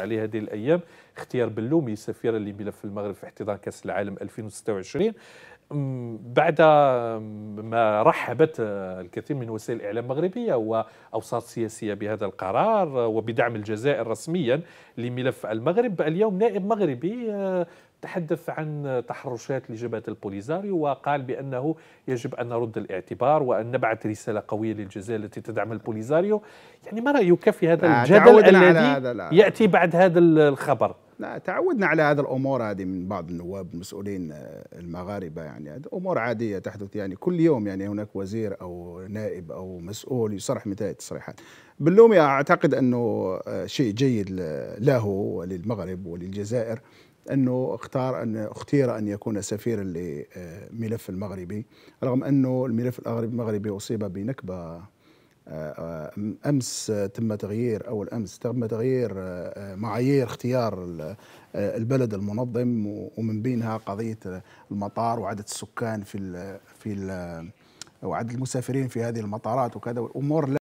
عليه هذه الايام اختيار بلومي سفيرا لملف المغرب في احتضان كاس العالم 2026 بعد ما رحبت آه، الكثير من وسائل الاعلام المغربيه واوساط سياسيه بهذا القرار آه، وبدعم الجزائر رسميا لملف المغرب اليوم نائب مغربي آه، تحدث عن تحرشات لجبهة البوليزاريو وقال بأنه يجب أن نرد الاعتبار وأن نبعث رسالة قوية للجزائر التي تدعم البوليزاريو يعني ما رأيك في هذا الجدل الذي يأتي بعد هذا الخبر لا تعودنا على هذا الامور هذه من بعض النواب المسؤولين آه، المغاربه يعني هذه امور عاديه تحدث يعني كل يوم يعني هناك وزير او نائب او مسؤول يصرح مثل هذه التصريحات باللوم اعتقد انه آه، شيء جيد له وللمغرب وللجزائر انه اختار ان اختير ان يكون سفيرا لملف المغربي رغم انه الملف المغربي اصيب بنكبه آه، آه، امس تم تغيير اول امس تم تغيير آه، معايير اختيار البلد المنظم ومن بينها قضيه المطار وعدد السكان في في وعدد المسافرين في هذه المطارات وكذا والامور